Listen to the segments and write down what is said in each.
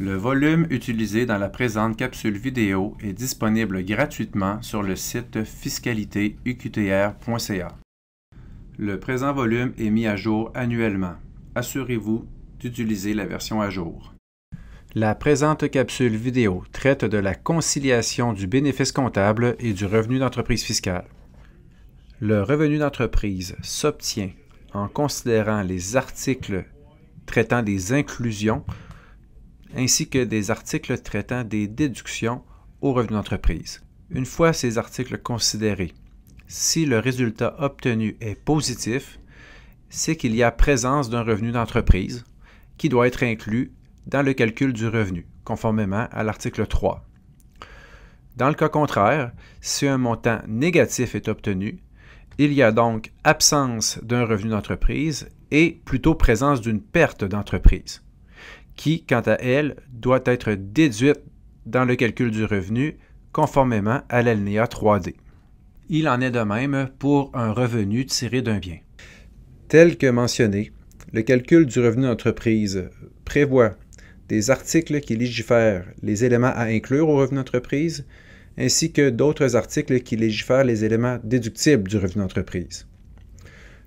Le volume utilisé dans la présente capsule vidéo est disponible gratuitement sur le site fiscalitéuqtr.ca. Le présent volume est mis à jour annuellement. Assurez-vous d'utiliser la version à jour. La présente capsule vidéo traite de la conciliation du bénéfice comptable et du revenu d'entreprise fiscale. Le revenu d'entreprise s'obtient en considérant les articles traitant des inclusions ainsi que des articles traitant des déductions aux revenus d'entreprise. Une fois ces articles considérés, si le résultat obtenu est positif, c'est qu'il y a présence d'un revenu d'entreprise qui doit être inclus dans le calcul du revenu, conformément à l'article 3. Dans le cas contraire, si un montant négatif est obtenu, il y a donc absence d'un revenu d'entreprise et plutôt présence d'une perte d'entreprise qui, quant à elle, doit être déduite dans le calcul du revenu conformément à l'ALNÉA 3D. Il en est de même pour un revenu tiré d'un bien. Tel que mentionné, le calcul du revenu d'entreprise prévoit des articles qui légifèrent les éléments à inclure au revenu d'entreprise, ainsi que d'autres articles qui légifèrent les éléments déductibles du revenu d'entreprise.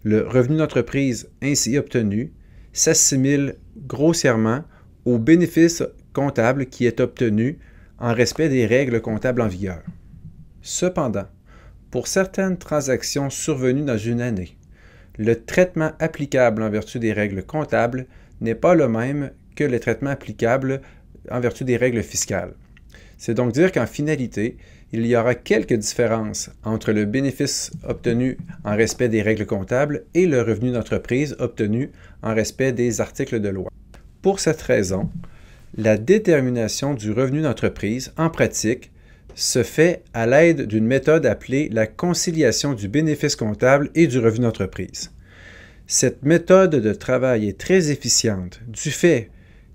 Le revenu d'entreprise ainsi obtenu s'assimile grossièrement au bénéfice comptable qui est obtenu en respect des règles comptables en vigueur. Cependant, pour certaines transactions survenues dans une année, le traitement applicable en vertu des règles comptables n'est pas le même que le traitement applicable en vertu des règles fiscales. C'est donc dire qu'en finalité, il y aura quelques différences entre le bénéfice obtenu en respect des règles comptables et le revenu d'entreprise obtenu en respect des articles de loi. Pour cette raison, la détermination du revenu d'entreprise, en pratique, se fait à l'aide d'une méthode appelée la conciliation du bénéfice comptable et du revenu d'entreprise. Cette méthode de travail est très efficiente du fait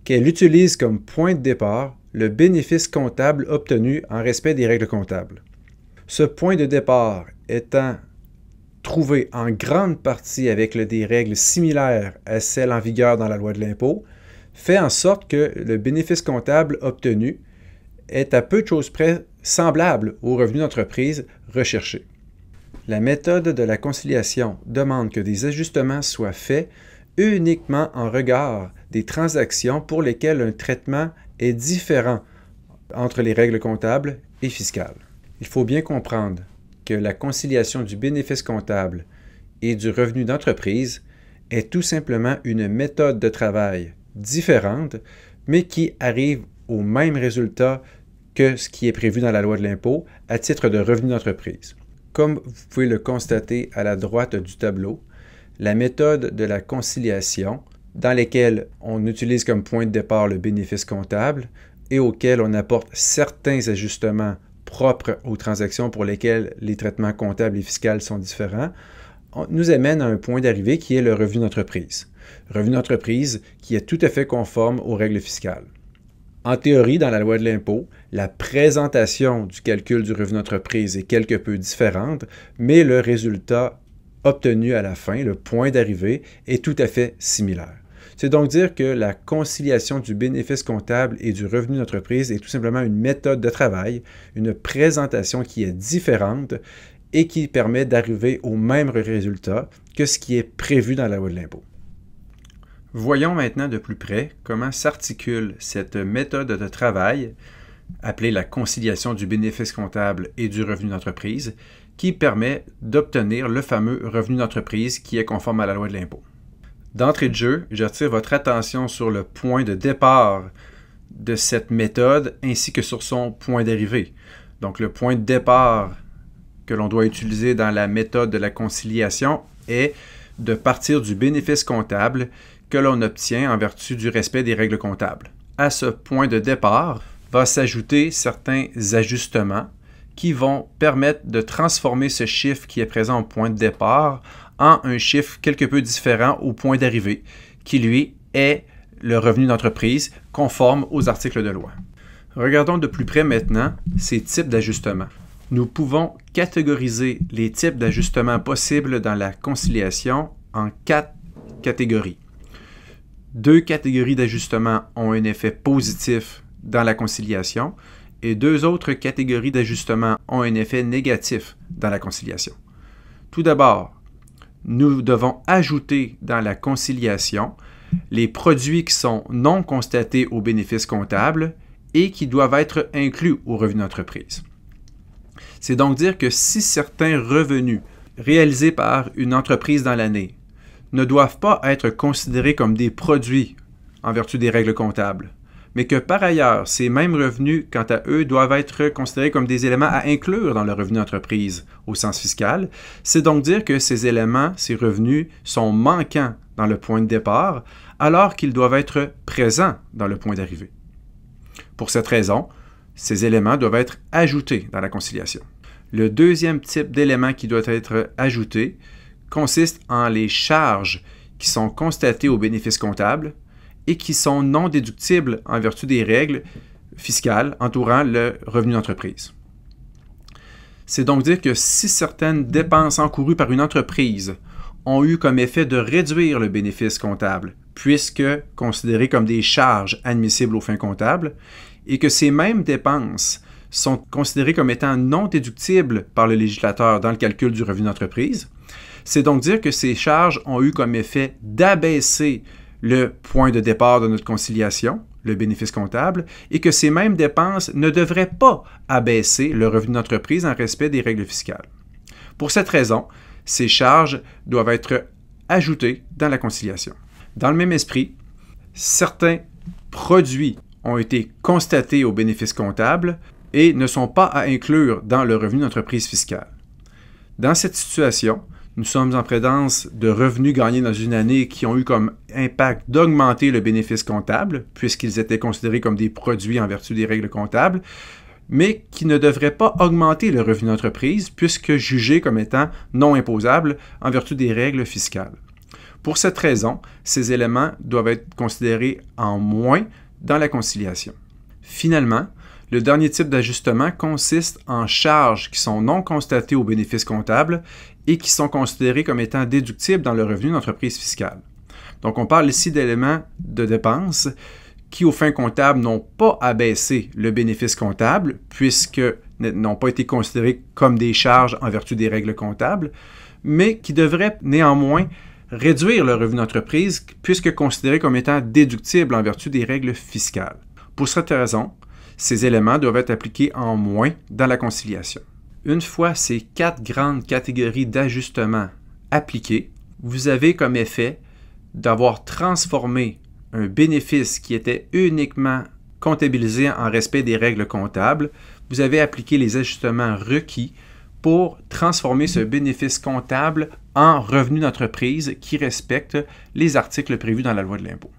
qu'elle utilise comme point de départ le bénéfice comptable obtenu en respect des règles comptables. Ce point de départ étant trouvé en grande partie avec des règles similaires à celles en vigueur dans la loi de l'impôt, fait en sorte que le bénéfice comptable obtenu est à peu de choses près semblable au revenu d'entreprise recherché. La méthode de la conciliation demande que des ajustements soient faits uniquement en regard des transactions pour lesquelles un traitement est différent entre les règles comptables et fiscales. Il faut bien comprendre que la conciliation du bénéfice comptable et du revenu d'entreprise est tout simplement une méthode de travail différentes, mais qui arrivent au même résultat que ce qui est prévu dans la loi de l'impôt à titre de revenu d'entreprise. Comme vous pouvez le constater à la droite du tableau, la méthode de la conciliation, dans laquelle on utilise comme point de départ le bénéfice comptable et auquel on apporte certains ajustements propres aux transactions pour lesquelles les traitements comptables et fiscaux sont différents, nous amène à un point d'arrivée qui est le revenu d'entreprise revenu d'entreprise qui est tout à fait conforme aux règles fiscales. En théorie, dans la loi de l'impôt, la présentation du calcul du revenu d'entreprise est quelque peu différente, mais le résultat obtenu à la fin, le point d'arrivée, est tout à fait similaire. C'est donc dire que la conciliation du bénéfice comptable et du revenu d'entreprise est tout simplement une méthode de travail, une présentation qui est différente et qui permet d'arriver au même résultat que ce qui est prévu dans la loi de l'impôt. Voyons maintenant de plus près comment s'articule cette méthode de travail, appelée la conciliation du bénéfice comptable et du revenu d'entreprise, qui permet d'obtenir le fameux revenu d'entreprise qui est conforme à la loi de l'impôt. D'entrée de jeu, j'attire votre attention sur le point de départ de cette méthode ainsi que sur son point d'arrivée. Donc le point de départ que l'on doit utiliser dans la méthode de la conciliation est de partir du bénéfice comptable que l'on obtient en vertu du respect des règles comptables. À ce point de départ, va s'ajouter certains ajustements qui vont permettre de transformer ce chiffre qui est présent au point de départ en un chiffre quelque peu différent au point d'arrivée, qui lui est le revenu d'entreprise conforme aux articles de loi. Regardons de plus près maintenant ces types d'ajustements. Nous pouvons catégoriser les types d'ajustements possibles dans la conciliation en quatre catégories deux catégories d'ajustements ont un effet positif dans la conciliation et deux autres catégories d'ajustements ont un effet négatif dans la conciliation. Tout d'abord, nous devons ajouter dans la conciliation les produits qui sont non constatés au bénéfice comptable et qui doivent être inclus au revenu d'entreprise. C'est donc dire que si certains revenus réalisés par une entreprise dans l'année ne doivent pas être considérés comme des produits en vertu des règles comptables, mais que par ailleurs, ces mêmes revenus, quant à eux, doivent être considérés comme des éléments à inclure dans le revenu d'entreprise au sens fiscal. C'est donc dire que ces éléments, ces revenus, sont manquants dans le point de départ, alors qu'ils doivent être présents dans le point d'arrivée. Pour cette raison, ces éléments doivent être ajoutés dans la conciliation. Le deuxième type d'élément qui doit être ajouté, consiste en les charges qui sont constatées au bénéfice comptable et qui sont non déductibles en vertu des règles fiscales entourant le revenu d'entreprise. C'est donc dire que si certaines dépenses encourues par une entreprise ont eu comme effet de réduire le bénéfice comptable, puisque considérées comme des charges admissibles aux fins comptables, et que ces mêmes dépenses sont considérés comme étant non déductibles par le législateur dans le calcul du revenu d'entreprise. C'est donc dire que ces charges ont eu comme effet d'abaisser le point de départ de notre conciliation, le bénéfice comptable, et que ces mêmes dépenses ne devraient pas abaisser le revenu d'entreprise en respect des règles fiscales. Pour cette raison, ces charges doivent être ajoutées dans la conciliation. Dans le même esprit, certains produits ont été constatés au bénéfice comptable et ne sont pas à inclure dans le revenu d'entreprise fiscale. Dans cette situation, nous sommes en présence de revenus gagnés dans une année qui ont eu comme impact d'augmenter le bénéfice comptable, puisqu'ils étaient considérés comme des produits en vertu des règles comptables, mais qui ne devraient pas augmenter le revenu d'entreprise, puisque jugés comme étant non imposables en vertu des règles fiscales. Pour cette raison, ces éléments doivent être considérés en moins dans la conciliation. Finalement, le dernier type d'ajustement consiste en charges qui sont non constatées au bénéfice comptable et qui sont considérées comme étant déductibles dans le revenu d'entreprise fiscale. Donc on parle ici d'éléments de dépenses qui, aux fins comptables, n'ont pas abaissé le bénéfice comptable puisque n'ont pas été considérés comme des charges en vertu des règles comptables, mais qui devraient néanmoins réduire le revenu d'entreprise puisque considérés comme étant déductibles en vertu des règles fiscales. Pour cette raison, ces éléments doivent être appliqués en moins dans la conciliation. Une fois ces quatre grandes catégories d'ajustements appliquées, vous avez comme effet d'avoir transformé un bénéfice qui était uniquement comptabilisé en respect des règles comptables, vous avez appliqué les ajustements requis pour transformer ce bénéfice comptable en revenu d'entreprise qui respecte les articles prévus dans la loi de l'impôt.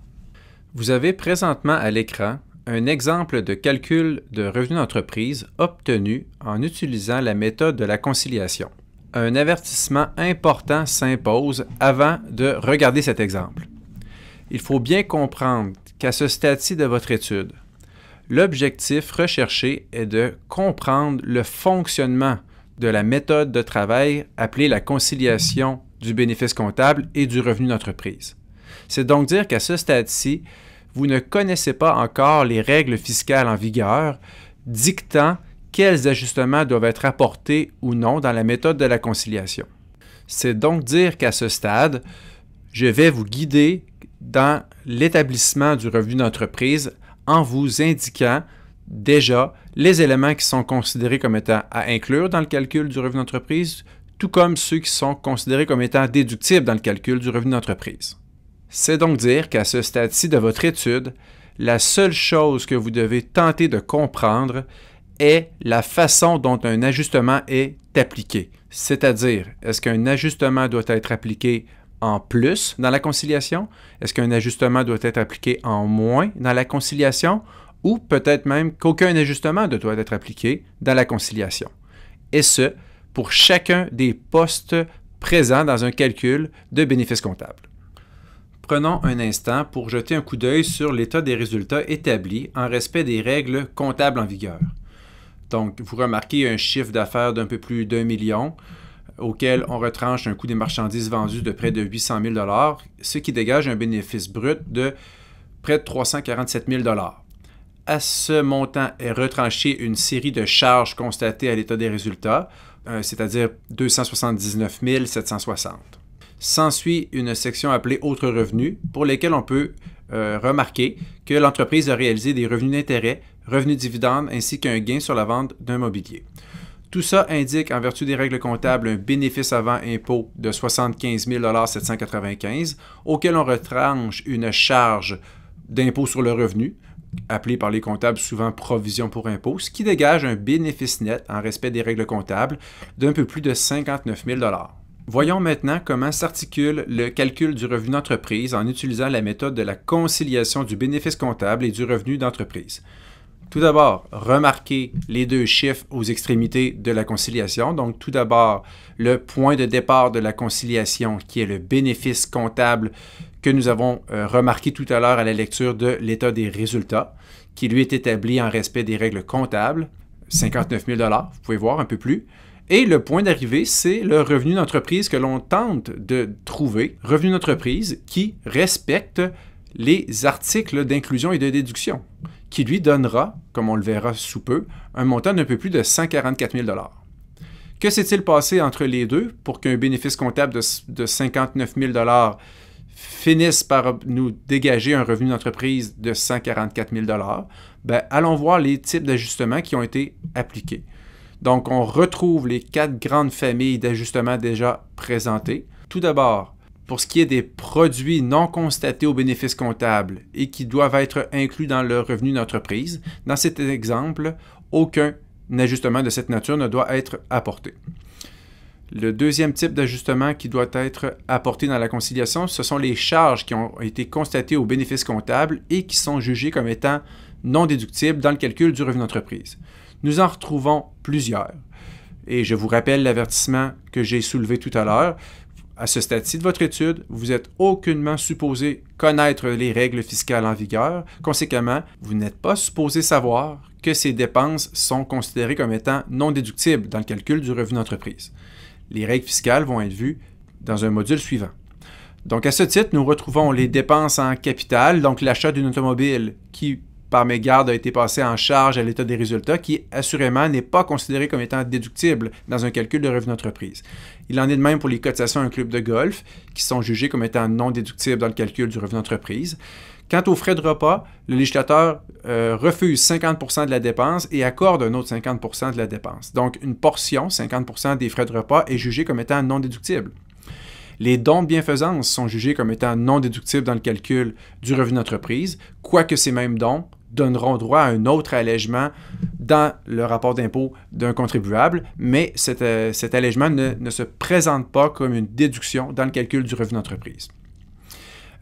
Vous avez présentement à l'écran un exemple de calcul de revenu d'entreprise obtenu en utilisant la méthode de la conciliation. Un avertissement important s'impose avant de regarder cet exemple. Il faut bien comprendre qu'à ce stade-ci de votre étude, l'objectif recherché est de comprendre le fonctionnement de la méthode de travail appelée la conciliation du bénéfice comptable et du revenu d'entreprise. C'est donc dire qu'à ce stade-ci, vous ne connaissez pas encore les règles fiscales en vigueur dictant quels ajustements doivent être apportés ou non dans la méthode de la conciliation. C'est donc dire qu'à ce stade, je vais vous guider dans l'établissement du revenu d'entreprise en vous indiquant déjà les éléments qui sont considérés comme étant à inclure dans le calcul du revenu d'entreprise, tout comme ceux qui sont considérés comme étant déductibles dans le calcul du revenu d'entreprise. C'est donc dire qu'à ce stade-ci de votre étude, la seule chose que vous devez tenter de comprendre est la façon dont un ajustement est appliqué. C'est-à-dire, est-ce qu'un ajustement doit être appliqué en plus dans la conciliation? Est-ce qu'un ajustement doit être appliqué en moins dans la conciliation? Ou peut-être même qu'aucun ajustement ne doit être appliqué dans la conciliation. Et ce, pour chacun des postes présents dans un calcul de bénéfice comptable. Prenons un instant pour jeter un coup d'œil sur l'état des résultats établis en respect des règles comptables en vigueur. Donc, vous remarquez un chiffre d'affaires d'un peu plus d'un million, euh, auquel on retranche un coût des marchandises vendues de près de 800 000 ce qui dégage un bénéfice brut de près de 347 000 À ce montant est retranchée une série de charges constatées à l'état des résultats, euh, c'est-à-dire 279 760. S'ensuit une section appelée Autres revenus pour lesquels on peut euh, remarquer que l'entreprise a réalisé des revenus d'intérêt, revenus dividendes ainsi qu'un gain sur la vente d'un mobilier. Tout ça indique, en vertu des règles comptables, un bénéfice avant impôt de 75 795 auquel on retranche une charge d'impôt sur le revenu, appelée par les comptables souvent provision pour impôt, ce qui dégage un bénéfice net en respect des règles comptables d'un peu plus de 59 000 Voyons maintenant comment s'articule le calcul du revenu d'entreprise en utilisant la méthode de la conciliation du bénéfice comptable et du revenu d'entreprise. Tout d'abord, remarquez les deux chiffres aux extrémités de la conciliation. Donc, tout d'abord, le point de départ de la conciliation, qui est le bénéfice comptable que nous avons euh, remarqué tout à l'heure à la lecture de l'état des résultats, qui lui est établi en respect des règles comptables, 59 000 vous pouvez voir un peu plus. Et le point d'arrivée, c'est le revenu d'entreprise que l'on tente de trouver, revenu d'entreprise qui respecte les articles d'inclusion et de déduction, qui lui donnera, comme on le verra sous peu, un montant d'un peu plus de 144 000 Que s'est-il passé entre les deux pour qu'un bénéfice comptable de, 59 000 finisse par nous dégager un revenu d'entreprise de 144 000 ben, allons voir les types d'ajustements qui ont été appliqués. Donc, on retrouve les quatre grandes familles d'ajustements déjà présentées. Tout d'abord, pour ce qui est des produits non constatés au bénéfice comptable et qui doivent être inclus dans le revenu d'entreprise, dans cet exemple, aucun ajustement de cette nature ne doit être apporté. Le deuxième type d'ajustement qui doit être apporté dans la conciliation, ce sont les charges qui ont été constatées au bénéfice comptable et qui sont jugées comme étant non déductibles dans le calcul du revenu d'entreprise. Nous en retrouvons plusieurs. Et je vous rappelle l'avertissement que j'ai soulevé tout à l'heure. À ce stade-ci de votre étude, vous n'êtes aucunement supposé connaître les règles fiscales en vigueur. Conséquemment, vous n'êtes pas supposé savoir que ces dépenses sont considérées comme étant non déductibles dans le calcul du revenu d'entreprise. Les règles fiscales vont être vues dans un module suivant. Donc, à ce titre, nous retrouvons les dépenses en capital, donc l'achat d'une automobile qui par mégarde a été passé en charge à l'état des résultats, qui assurément n'est pas considéré comme étant déductible dans un calcul de revenu d'entreprise. Il en est de même pour les cotisations à un club de golf, qui sont jugées comme étant non déductibles dans le calcul du revenu d'entreprise. Quant aux frais de repas, le législateur euh, refuse 50 de la dépense et accorde un autre 50 de la dépense. Donc, une portion, 50 des frais de repas, est jugée comme étant non déductible. Les dons de bienfaisance sont jugés comme étant non déductibles dans le calcul du revenu d'entreprise, quoique ces mêmes dons donneront droit à un autre allègement dans le rapport d'impôt d'un contribuable, mais cet, euh, allègement ne, se présente pas comme une déduction dans le calcul du revenu d'entreprise.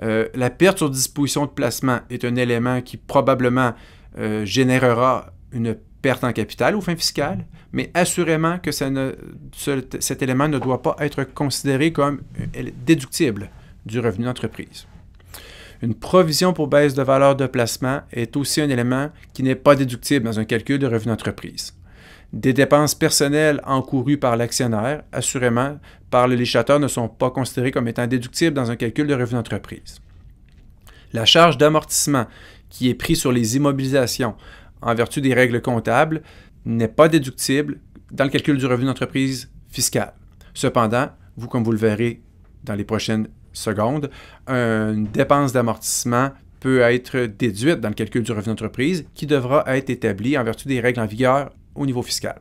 Euh, la perte sur disposition de placement est un élément qui probablement euh, générera une perte en capital aux fins fiscales, mais assurément que cet élément ne doit pas être considéré comme déductible du revenu d'entreprise. Une provision pour baisse de valeur de placement est aussi un élément qui n'est pas déductible dans un calcul de revenu d'entreprise. Des dépenses personnelles encourues par l'actionnaire, assurément par le législateur, ne sont pas considérées comme étant déductibles dans un calcul de revenu d'entreprise. La charge d'amortissement qui est prise sur les immobilisations en vertu des règles comptables n'est pas déductible dans le calcul du revenu d'entreprise fiscal. Cependant, vous, comme vous le verrez dans les prochaines Seconde, une dépense d'amortissement peut être déduite dans le calcul du revenu d'entreprise qui devra être établie en vertu des règles en vigueur au niveau fiscal.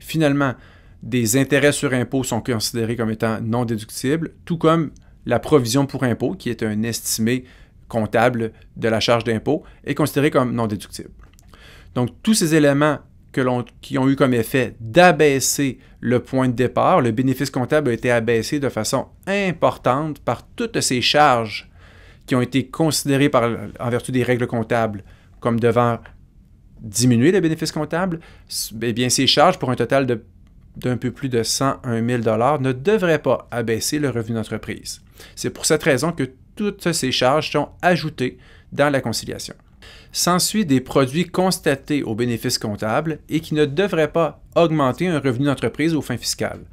Finalement, des intérêts sur impôts sont considérés comme étant non déductibles, tout comme la provision pour impôt, qui est un estimé comptable de la charge d'impôt, est considérée comme non déductible. Donc, tous ces éléments qui ont eu comme effet d'abaisser le point de départ. Le bénéfice comptable a été abaissé de façon importante par toutes ces charges qui ont été considérées par, en vertu des règles comptables comme devant diminuer le bénéfice comptable. Eh bien, ces charges pour un total d'un peu plus de 101 000 ne devraient pas abaisser le revenu d'entreprise. C'est pour cette raison que toutes ces charges sont ajoutées dans la conciliation. S'ensuit des produits constatés au bénéfice comptable et qui ne devraient pas augmenter un revenu d'entreprise aux fins fiscales.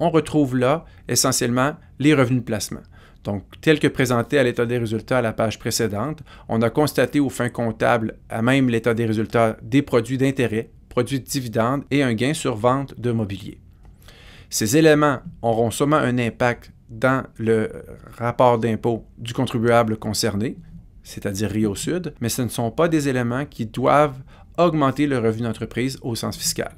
On retrouve là essentiellement les revenus de placement. Donc, tel que présenté à l'état des résultats à la page précédente, on a constaté aux fins comptables, à même l'état des résultats, des produits d'intérêt, produits de dividendes et un gain sur vente de mobilier. Ces éléments auront sûrement un impact dans le rapport d'impôt du contribuable concerné, c'est-à-dire Rio Sud, mais ce ne sont pas des éléments qui doivent augmenter le revenu d'entreprise au sens fiscal.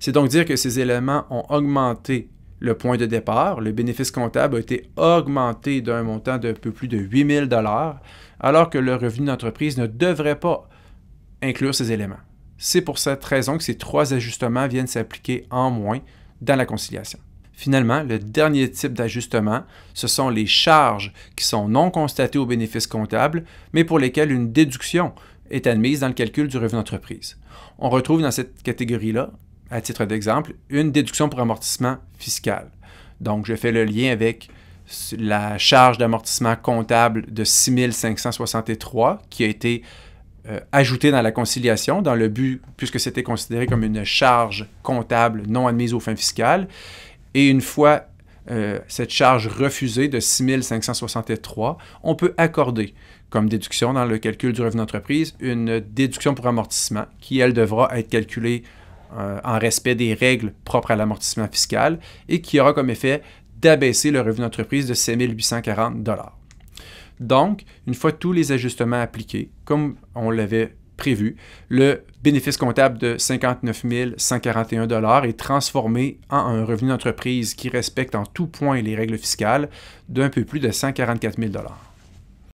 C'est donc dire que ces éléments ont augmenté le point de départ. Le bénéfice comptable a été augmenté d'un montant de peu plus de 8000 000 alors que le revenu d'entreprise ne devrait pas inclure ces éléments. C'est pour cette raison que ces trois ajustements viennent s'appliquer en moins dans la conciliation. Finalement, le dernier type d'ajustement, ce sont les charges qui sont non constatées au bénéfice comptable, mais pour lesquelles une déduction est admise dans le calcul du revenu d'entreprise. On retrouve dans cette catégorie-là, à titre d'exemple, une déduction pour amortissement fiscal. Donc, je fais le lien avec la charge d'amortissement comptable de 6563 qui a été euh, ajoutée dans la conciliation dans le but, puisque c'était considéré comme une charge comptable non admise aux fins fiscales. Et une fois euh, cette charge refusée de 6 563, on peut accorder comme déduction dans le calcul du revenu d'entreprise une déduction pour amortissement qui, elle, devra être calculée euh, en respect des règles propres à l'amortissement fiscal et qui aura comme effet d'abaisser le revenu d'entreprise de 7 840 Donc, une fois tous les ajustements appliqués, comme on l'avait prévu, le bénéfice comptable de 59 141 dollars est transformé en un revenu d'entreprise qui respecte en tout point les règles fiscales d'un peu plus de 144 000